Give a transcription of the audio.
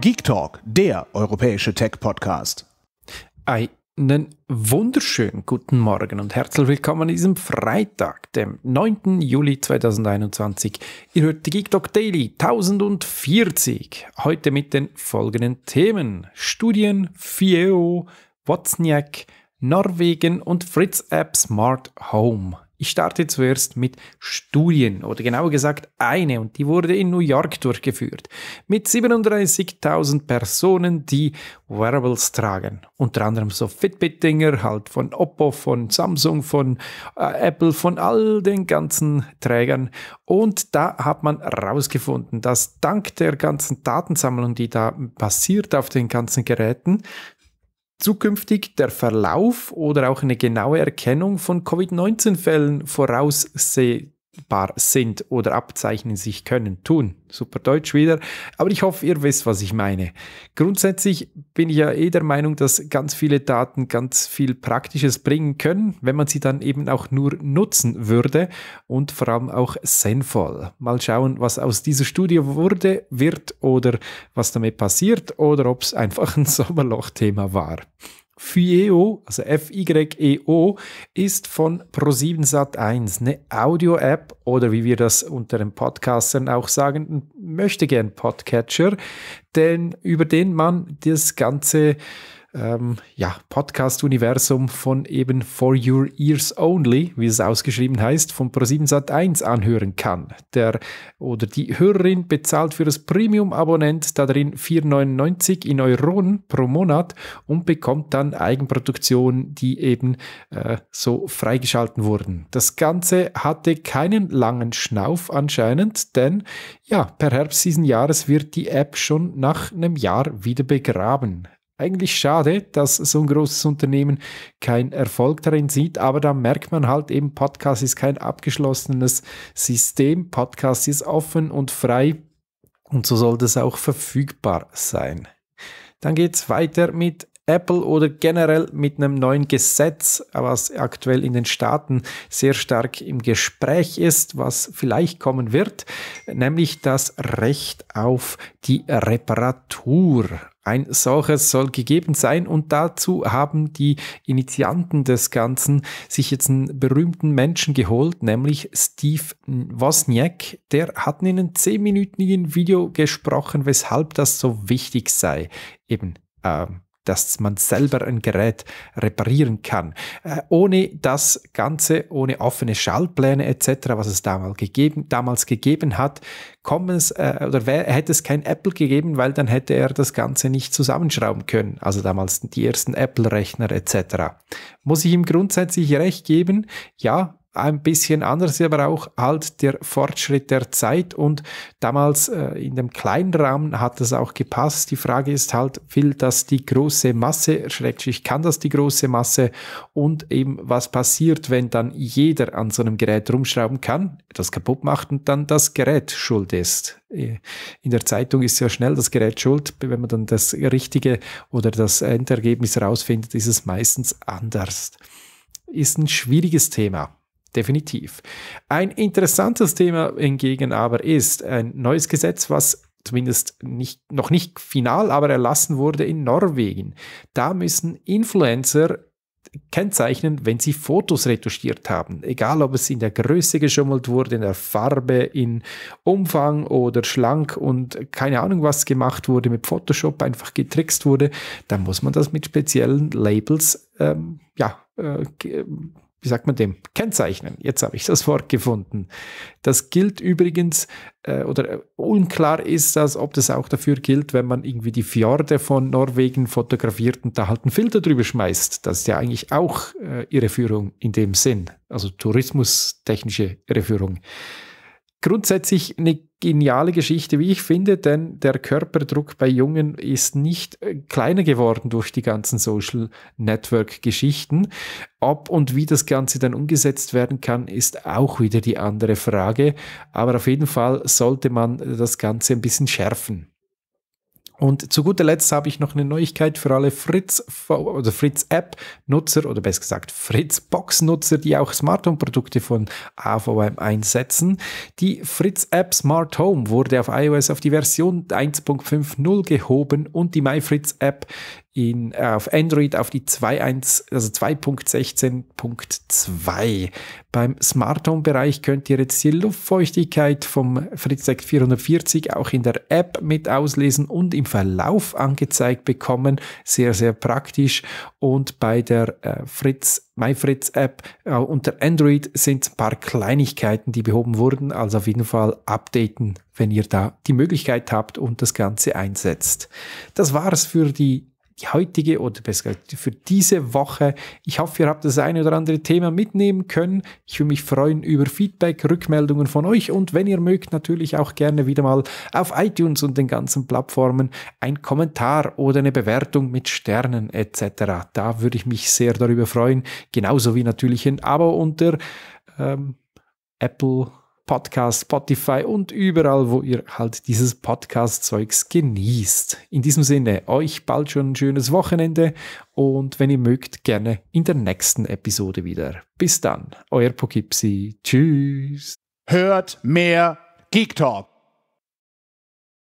Geek Talk, der europäische Tech-Podcast. Einen wunderschönen guten Morgen und herzlich willkommen an diesem Freitag, dem 9. Juli 2021. Ihr hört die Geek Talk Daily 1040. Heute mit den folgenden Themen: Studien, FIEO, Wozniak, Norwegen und Fritz App Smart Home. Ich starte zuerst mit Studien oder genauer gesagt eine und die wurde in New York durchgeführt mit 37.000 Personen, die Wearables tragen. Unter anderem so Fitbit-Dinger halt von Oppo, von Samsung, von äh, Apple, von all den ganzen Trägern. Und da hat man herausgefunden, dass dank der ganzen Datensammlung, die da passiert auf den ganzen Geräten, zukünftig der Verlauf oder auch eine genaue Erkennung von Covid-19-Fällen voraussehen sind oder abzeichnen sich können, tun. Super Deutsch wieder. Aber ich hoffe, ihr wisst, was ich meine. Grundsätzlich bin ich ja eh der Meinung, dass ganz viele Daten ganz viel Praktisches bringen können, wenn man sie dann eben auch nur nutzen würde und vor allem auch sinnvoll. Mal schauen, was aus dieser Studie wurde, wird oder was damit passiert oder ob es einfach ein Sommerlochthema war. FYEO, also F-Y-E-O, ist von Pro7 Sat1 eine Audio-App oder wie wir das unter den Podcastern auch sagen, möchte gern Podcatcher, denn über den man das ganze ähm, ja, Podcast-Universum von eben For Your Ears Only, wie es ausgeschrieben heißt, von Pro7 Sat1 anhören kann. Der oder die Hörerin bezahlt für das Premium-Abonnent da drin 4,99 in Euronen pro Monat und bekommt dann Eigenproduktionen, die eben äh, so freigeschalten wurden. Das Ganze hatte keinen langen Schnauf anscheinend, denn ja, per Herbst diesen Jahres wird die App schon nach einem Jahr wieder begraben eigentlich schade, dass so ein großes Unternehmen keinen Erfolg darin sieht, aber da merkt man halt eben, Podcast ist kein abgeschlossenes System, Podcast ist offen und frei und so soll das auch verfügbar sein. Dann geht es weiter mit Apple oder generell mit einem neuen Gesetz, was aktuell in den Staaten sehr stark im Gespräch ist, was vielleicht kommen wird, nämlich das Recht auf die Reparatur. Ein solches soll gegeben sein und dazu haben die Initianten des Ganzen sich jetzt einen berühmten Menschen geholt, nämlich Steve Wozniak. Der hat in einem zehnminütigen Video gesprochen, weshalb das so wichtig sei. Eben ähm, dass man selber ein Gerät reparieren kann. Äh, ohne das Ganze, ohne offene Schaltpläne etc., was es damals gegeben, damals gegeben hat, es, äh, oder wär, hätte es kein Apple gegeben, weil dann hätte er das Ganze nicht zusammenschrauben können. Also damals die ersten Apple-Rechner etc. Muss ich ihm grundsätzlich recht geben? Ja, ein bisschen anders, aber auch halt der Fortschritt der Zeit und damals äh, in dem kleinen Rahmen hat es auch gepasst. Die Frage ist halt, will das die große Masse, schrägstrich kann das die große Masse und eben was passiert, wenn dann jeder an so einem Gerät rumschrauben kann, das kaputt macht und dann das Gerät schuld ist. Äh, in der Zeitung ist ja schnell das Gerät schuld, wenn man dann das richtige oder das Endergebnis herausfindet, ist es meistens anders. Ist ein schwieriges Thema definitiv. Ein interessantes Thema hingegen aber ist ein neues Gesetz, was zumindest nicht, noch nicht final, aber erlassen wurde in Norwegen. Da müssen Influencer kennzeichnen, wenn sie Fotos retuschiert haben. Egal, ob es in der Größe geschummelt wurde, in der Farbe, in Umfang oder schlank und keine Ahnung, was gemacht wurde, mit Photoshop einfach getrickst wurde, dann muss man das mit speziellen Labels ähm, ja, äh, wie sagt man dem, kennzeichnen. Jetzt habe ich das Wort gefunden. Das gilt übrigens, äh, oder äh, unklar ist das, ob das auch dafür gilt, wenn man irgendwie die Fjorde von Norwegen fotografiert und da halt einen Filter drüber schmeißt. Das ist ja eigentlich auch äh, Irreführung in dem Sinn, also tourismustechnische Irreführung. Grundsätzlich eine geniale Geschichte, wie ich finde, denn der Körperdruck bei Jungen ist nicht äh, kleiner geworden durch die ganzen Social Network Geschichten. Ob und wie das Ganze dann umgesetzt werden kann, ist auch wieder die andere Frage. Aber auf jeden Fall sollte man das Ganze ein bisschen schärfen. Und zu guter Letzt habe ich noch eine Neuigkeit für alle Fritz oder Fritz App Nutzer oder besser gesagt Fritz Box Nutzer, die auch Smart Home Produkte von AVM einsetzen. Die Fritz App Smart Home wurde auf iOS auf die Version 1.50 gehoben und die MyFritz App in, äh, auf Android auf die 2.1, also 2.16.2. Beim Smart Home Bereich könnt ihr jetzt die Luftfeuchtigkeit vom Fritzec 440 auch in der App mit auslesen und im Verlauf angezeigt bekommen. Sehr, sehr praktisch. Und bei der äh, Fritz MyFritz App äh, unter Android sind ein paar Kleinigkeiten, die behoben wurden. Also auf jeden Fall updaten, wenn ihr da die Möglichkeit habt und das Ganze einsetzt. Das war's für die die heutige oder besser gesagt für diese Woche. Ich hoffe, ihr habt das eine oder andere Thema mitnehmen können. Ich würde mich freuen über Feedback, Rückmeldungen von euch und wenn ihr mögt, natürlich auch gerne wieder mal auf iTunes und den ganzen Plattformen ein Kommentar oder eine Bewertung mit Sternen etc. Da würde ich mich sehr darüber freuen. Genauso wie natürlich ein Abo unter ähm, Apple. Podcast, Spotify und überall, wo ihr halt dieses Podcast-Zeugs genießt. In diesem Sinne, euch bald schon ein schönes Wochenende und wenn ihr mögt, gerne in der nächsten Episode wieder. Bis dann, euer Pokipsi. Tschüss. Hört mehr Geek Talk.